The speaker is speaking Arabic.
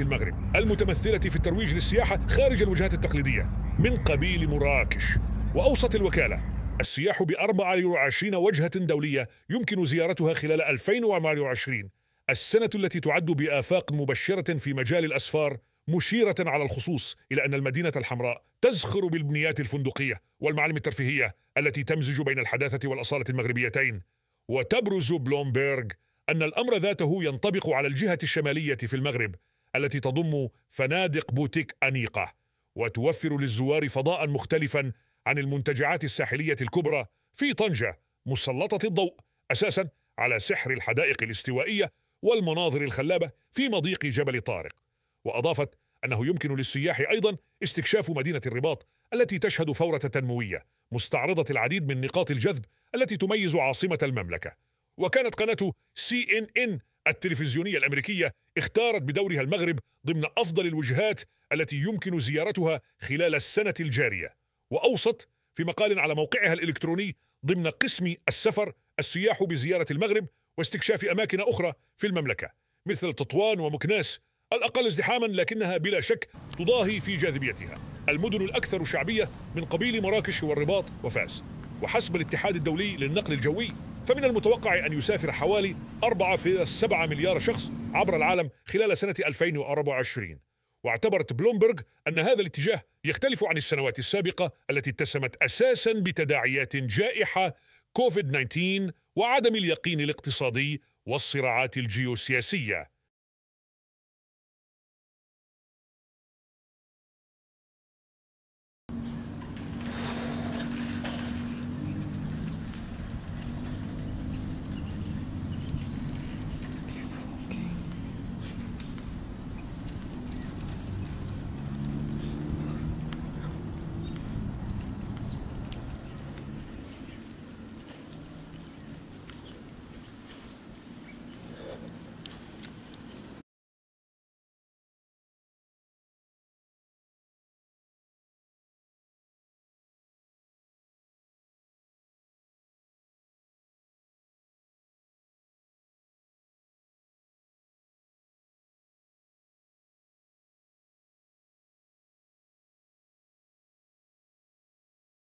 المغرب المتمثلة في الترويج للسياحة خارج الوجهات التقليدية من قبيل مراكش وأوصت الوكالة السياح ب 24 وجهة دولية يمكن زيارتها خلال 2024 السنة التي تعد بآفاق مبشرة في مجال الأسفار مشيرة على الخصوص إلى أن المدينة الحمراء تزخر بالبنيات الفندقية والمعالم الترفيهية التي تمزج بين الحداثة والأصالة المغربيتين وتبرز بلومبيرغ أن الأمر ذاته ينطبق على الجهة الشمالية في المغرب التي تضم فنادق بوتيك أنيقة وتوفر للزوار فضاء مختلفا عن المنتجعات الساحلية الكبرى في طنجة مسلطة الضوء أساسا على سحر الحدائق الاستوائية والمناظر الخلابة في مضيق جبل طارق وأضافت أنه يمكن للسياح أيضا استكشاف مدينة الرباط التي تشهد فورة تنموية مستعرضة العديد من نقاط الجذب التي تميز عاصمة المملكة وكانت قناة سي إن إن التلفزيونية الأمريكية اختارت بدورها المغرب ضمن أفضل الوجهات التي يمكن زيارتها خلال السنة الجارية وأوصت في مقال على موقعها الإلكتروني ضمن قسم السفر السياح بزيارة المغرب واستكشاف أماكن أخرى في المملكة مثل تطوان ومكناس الأقل ازدحاما لكنها بلا شك تضاهي في جاذبيتها المدن الأكثر شعبية من قبيل مراكش والرباط وفاس وحسب الاتحاد الدولي للنقل الجوي فمن المتوقع أن يسافر حوالي 4 في 7 مليار شخص عبر العالم خلال سنة 2024 واعتبرت بلومبرغ أن هذا الاتجاه يختلف عن السنوات السابقة التي اتسمت أساسا بتداعيات جائحة كوفيد 19 وعدم اليقين الاقتصادي والصراعات الجيوسياسية